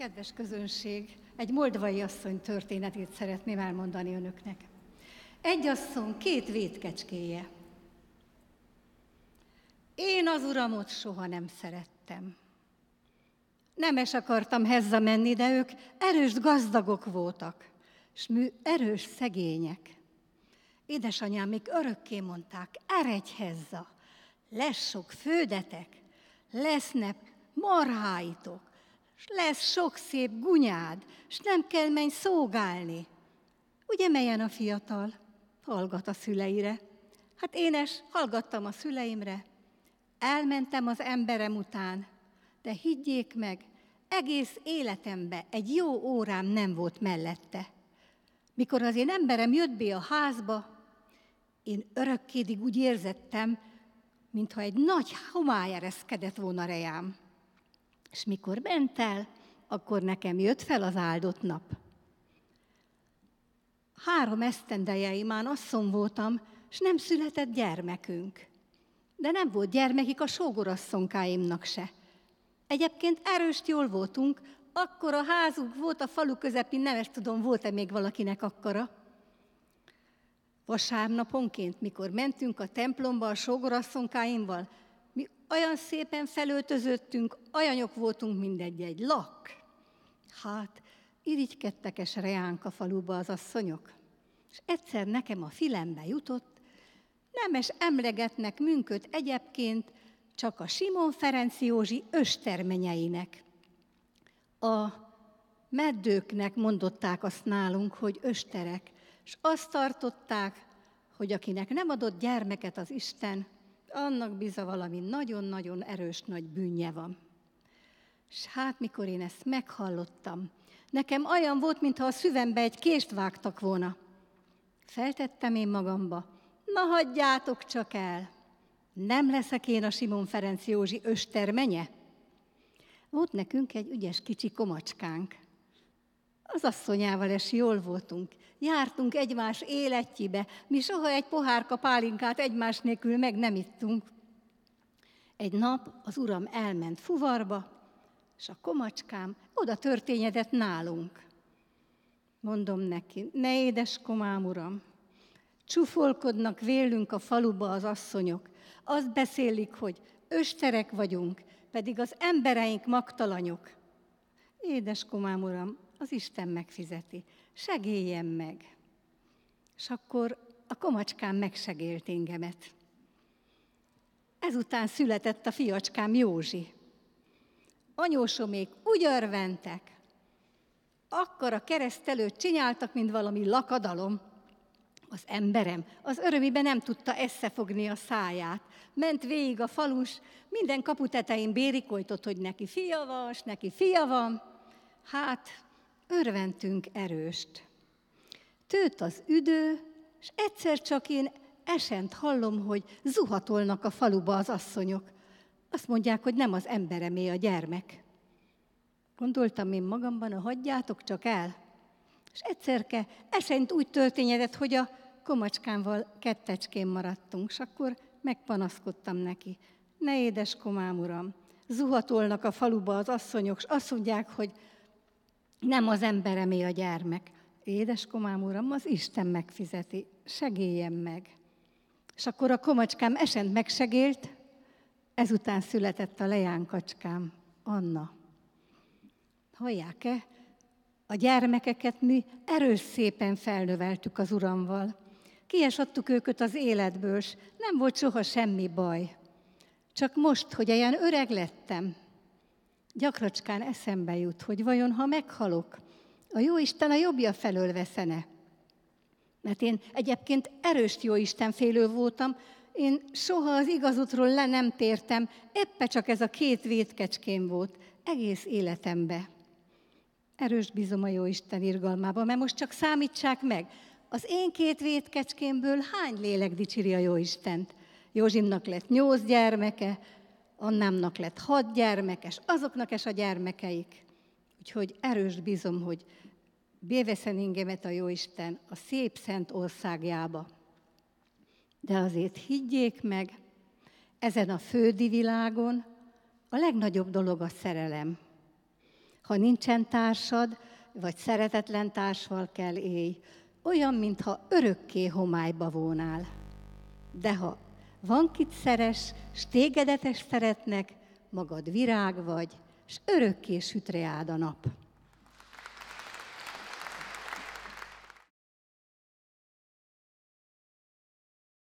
Kedves közönség, egy moldvai asszony történetét szeretném elmondani önöknek. Egy asszony két vétkecskéje. Én az uramot soha nem szerettem. Nemes akartam hezza menni, de ők erős gazdagok voltak, és mű erős szegények. Édesanyám még örökké mondták, eredj hezza, lesz sok földetek, lesznek marháitok, és lesz sok szép gunyád, és nem kell menj szolgálni. Ugye melyen a fiatal? Hallgat a szüleire. Hát én es, hallgattam a szüleimre, elmentem az emberem után, de higgyék meg, egész életembe egy jó órám nem volt mellette. Mikor az én emberem jött be a házba, én örökkédig úgy érzettem, mintha egy nagy homály ereszkedett volna rejám. És mikor bent el, akkor nekem jött fel az áldott nap. Három esztendeje imán asszon voltam, és nem született gyermekünk. De nem volt gyermekik a sógorasszonkáimnak se. Egyébként erőst jól voltunk, akkor a házuk volt a falu közepén, nem ezt tudom, volt-e még valakinek akkora. Vasárnaponként, mikor mentünk a templomba a sógorasszonkáimval, olyan szépen felöltözöttünk, olyanok voltunk mindegy egy lak. Hát, irigykedtek-es a faluba az asszonyok. És egyszer nekem a filembe jutott, nemes emlegetnek münköt egyébként, csak a Simon Ferenc Józsi östermenyeinek. A meddőknek mondották azt nálunk, hogy österek, és azt tartották, hogy akinek nem adott gyermeket az Isten, annak biza valami nagyon-nagyon erős nagy bűnje van. És hát mikor én ezt meghallottam, nekem olyan volt, mintha a szüvembe egy kést vágtak volna. Feltettem én magamba, na hagyjátok csak el, nem leszek én a Simon Ferenc Józsi östermenye. Volt nekünk egy ügyes kicsi komacskánk, az asszonyával is jól voltunk. Jártunk egymás életjébe, mi soha egy pohárka pálinkát egymás nélkül meg nem ittunk. Egy nap az uram elment fuvarba, és a komacskám oda történjedett nálunk. Mondom neki, ne édes komám uram, csufolkodnak vélünk a faluba az asszonyok. Azt beszélik, hogy österek vagyunk, pedig az embereink magtalanyok. Édes komám uram, az Isten megfizeti. Segéljen meg! És akkor a komacskám megsegélt engemet. Ezután született a fiacskám Józsi. Anyósomék úgy örventek, akkor a keresztelőt csináltak, mint valami lakadalom. Az emberem az örömibe nem tudta összefogni a száját. Ment végig a falus, minden kaputetein bérikoltott, hogy neki fia van, neki fia van. Hát, örventünk erőst. Tőt az üdő, és egyszer csak én esent hallom, hogy zuhatolnak a faluba az asszonyok. Azt mondják, hogy nem az emberemé a gyermek. Gondoltam én magamban, a hagyjátok csak el. És egyszerke esent úgy történjedett, hogy a komacskámval kettecskén maradtunk, és akkor megpanaszkodtam neki. Ne édes komám uram, zuhatolnak a faluba az asszonyok, és azt mondják, hogy nem az emberemé a gyermek. komám uram, az Isten megfizeti. Segéljen meg. És akkor a komacskám esent megsegélt, ezután született a lejánkacskám, Anna. Hallják-e? A gyermekeket mi erős szépen felnöveltük az uramval. Kiesadtuk őket az életből, s nem volt soha semmi baj. Csak most, hogy ilyen öreg lettem, gyakran eszembe jut, hogy vajon ha meghalok, a jó Isten a jobbja felől veszene. Mert én egyébként erős jó Isten félő voltam, én soha az igazutról le nem tértem, éppen csak ez a két vétkecském volt egész életembe. Erős bízom a jó Isten irgalmába, mert most csak számítsák meg, az én két vétkecskémből hány lélek dicséri a jó Istent? Józsimnak lett nyolc gyermeke, Annámnak lett hat gyermekes, azoknak es a gyermekeik. Úgyhogy erős bízom, hogy béveszen ingemet a Jóisten a szép szent országjába. De azért higgyék meg, ezen a földi világon a legnagyobb dolog a szerelem. Ha nincsen társad, vagy szeretetlen társval kell élj, olyan, mintha örökké homályba vonál. De ha van kit szeres, s tégedet szeretnek, magad virág vagy, s örökké sütre áld a nap.